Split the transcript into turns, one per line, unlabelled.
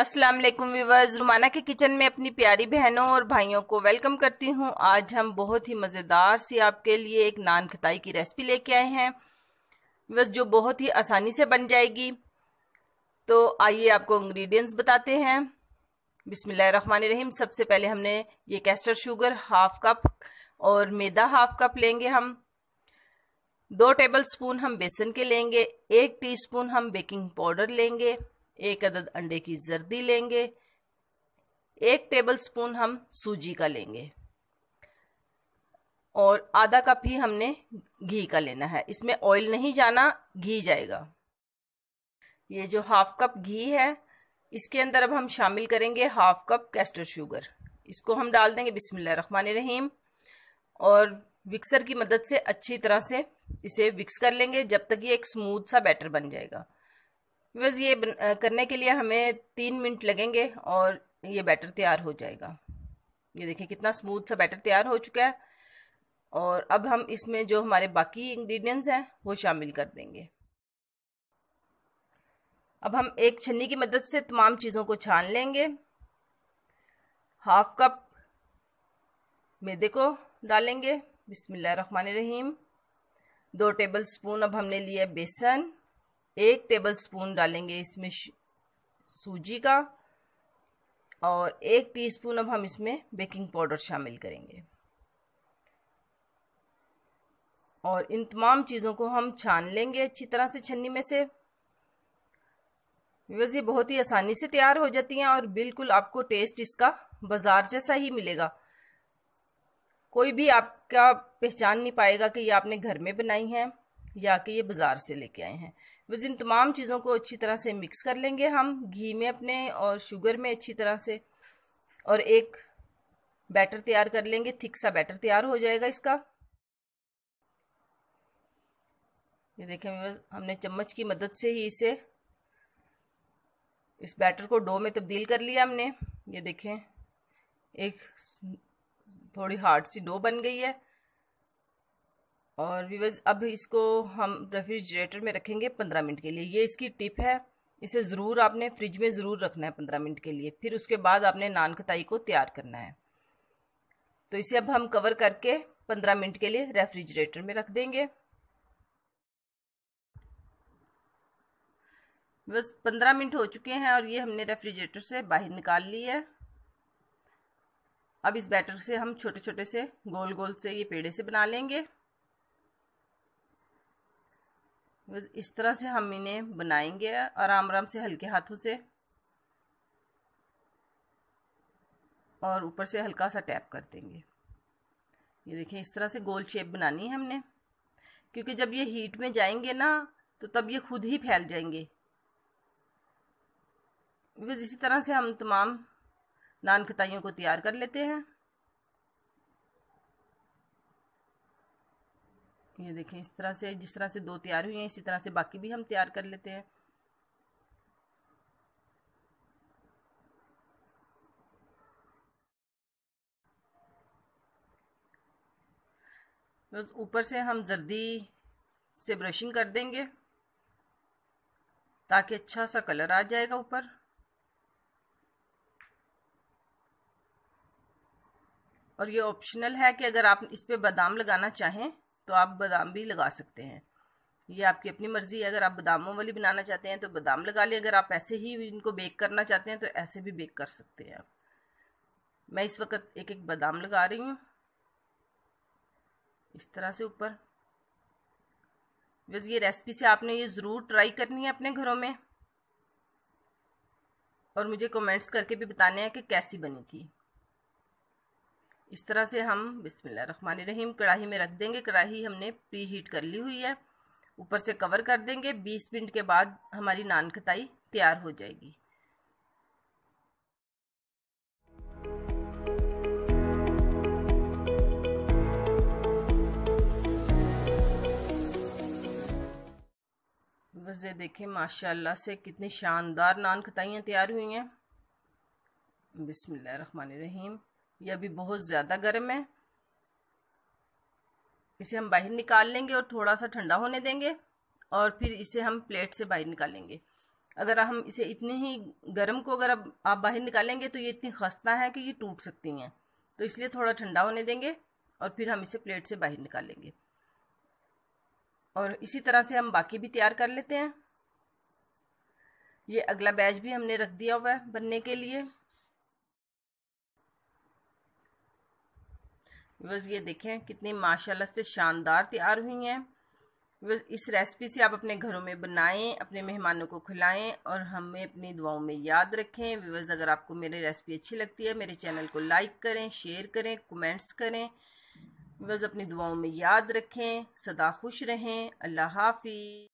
अस्सलाम वालेकुम व्यूवर्स रुमाना के किचन में अपनी प्यारी बहनों और भाइयों को वेलकम करती हूँ आज हम बहुत ही मज़ेदार सी आपके लिए एक नान खताई की रेसिपी लेके आए हैं बस जो बहुत ही आसानी से बन जाएगी तो आइए आपको इंग्रेडिएंट्स बताते हैं रहीम सबसे पहले हमने ये कैस्टर शुगर हाफ कप और मैदा हाफ कप लेंगे हम दो टेबल स्पून हम बेसन के लेंगे एक स्पून हम बेकिंग पाउडर लेंगे एक अदद अंडे की जर्दी लेंगे एक टेबल स्पून हम सूजी का लेंगे और आधा कप ही हमने घी का लेना है इसमें ऑयल नहीं जाना घी जाएगा ये जो हाफ कप घी है इसके अंदर अब हम शामिल करेंगे हाफ कप कैस्टर शुगर इसको हम डाल देंगे बिस्मिल्लाह रहमान रहीम और मिक्सर की मदद से अच्छी तरह से इसे मिक्स कर लेंगे जब तक ये एक स्मूथ सा बैटर बन जाएगा बस ये करने के लिए हमें तीन मिनट लगेंगे और ये बैटर तैयार हो जाएगा ये देखिए कितना स्मूथ सा बैटर तैयार हो चुका है और अब हम इसमें जो हमारे बाकी इंग्रेडिएंट्स हैं वो शामिल कर देंगे अब हम एक छन्नी की मदद से तमाम चीज़ों को छान लेंगे हाफ कप मैदे को डालेंगे बिस्मिल्लाह रहीम दो टेबल स्पून अब हमने लिया बेसन एक टेबल स्पून डालेंगे इसमें सूजी का और एक टीस्पून अब हम इसमें बेकिंग पाउडर शामिल करेंगे और इन तमाम चीज़ों को हम छान लेंगे अच्छी तरह से छन्नी में से व्यवर्स ये बहुत ही आसानी से तैयार हो जाती हैं और बिल्कुल आपको टेस्ट इसका बाज़ार जैसा ही मिलेगा कोई भी आपका पहचान नहीं पाएगा कि ये आपने घर में बनाई हैं या कि ये बाज़ार से लेके आए हैं बस इन तमाम चीज़ों को अच्छी तरह से मिक्स कर लेंगे हम घी में अपने और शुगर में अच्छी तरह से और एक बैटर तैयार कर लेंगे थिक सा बैटर तैयार हो जाएगा इसका ये देखें हमने चम्मच की मदद से ही इसे इस बैटर को डो में तब्दील कर लिया हमने ये देखें एक थोड़ी हार्ड सी डो बन गई है और व्यूवर्स अब इसको हम रेफ्रिजरेटर में रखेंगे पंद्रह मिनट के लिए ये इसकी टिप है इसे ज़रूर आपने फ्रिज में ज़रूर रखना है पंद्रह मिनट के लिए फिर उसके बाद आपने नान कताई को तैयार करना है तो इसे अब हम कवर करके पंद्रह मिनट के लिए रेफ्रिजरेटर में रख देंगे बस पंद्रह मिनट हो चुके हैं और ये हमने रेफ्रिजरेटर से बाहर निकाल ली है अब इस बैटर से हम छोटे छोटे से गोल गोल से ये पेड़े से बना लेंगे इस तरह से हम इन्हें बनाएंगे और आराम आराम से हल्के हाथों से और ऊपर से हल्का सा टैप कर देंगे ये देखिए इस तरह से गोल शेप बनानी है हमने क्योंकि जब ये हीट में जाएंगे ना तो तब ये खुद ही फैल जाएंगे बस इसी तरह से हम तमाम नान खताइयों को तैयार कर लेते हैं ये देखें इस तरह से जिस तरह से दो तैयार हुई हैं इसी तरह से बाकी भी हम तैयार कर लेते हैं बस ऊपर से हम जर्दी से ब्रशिंग कर देंगे ताकि अच्छा सा कलर आ जाएगा ऊपर और ये ऑप्शनल है कि अगर आप इस पर बादाम लगाना चाहें तो आप बादाम भी लगा सकते हैं ये आपकी अपनी मर्ज़ी है अगर आप बादामों वाली बनाना चाहते हैं तो बादाम लगा लें अगर आप ऐसे ही इनको बेक करना चाहते हैं तो ऐसे भी बेक कर सकते हैं आप मैं इस वक्त एक एक बादाम लगा रही हूँ इस तरह से ऊपर बस ये रेसिपी से आपने ये ज़रूर ट्राई करनी है अपने घरों में और मुझे कमेंट्स करके भी बताने हैं कि कैसी बनी थी इस तरह से हम बिस्मिल्लाह रहमान रहीम कढ़ाई में रख देंगे कढ़ाई हमने प्री हीट कर ली हुई है ऊपर से कवर कर देंगे बीस मिनट के बाद हमारी नान खताई तैयार हो जाएगी बस ये देखें माशाल्लाह से कितनी शानदार नान खताइयाँ तैयार हुई हैं रहीम ये अभी बहुत ज़्यादा गर्म है इसे हम बाहर निकाल लेंगे और थोड़ा सा ठंडा होने देंगे और फिर इसे हम प्लेट से बाहर निकालेंगे अगर हम इसे इतने ही गर्म को अगर आप बाहर निकालेंगे तो ये इतनी खस्ता है कि ये टूट सकती हैं तो इसलिए थोड़ा ठंडा होने देंगे और फिर हम इसे प्लेट से बाहर निकालेंगे और इसी तरह से हम बाकी भी तैयार कर लेते हैं ये अगला बैच भी हमने रख दिया हुआ है बनने के लिए बस ये देखें कितनी माशाल्लाह से शानदार तैयार हुई हैं बस इस रेसिपी से आप अपने घरों में बनाएं अपने मेहमानों को खिलाएं और हमें अपनी दुआओं में याद रखें विवर्स अगर आपको मेरी रेसिपी अच्छी लगती है मेरे चैनल को लाइक करें शेयर करें कमेंट्स करें विवर्स अपनी दुआओं में याद रखें सदा खुश रहें अल्लाह हाफि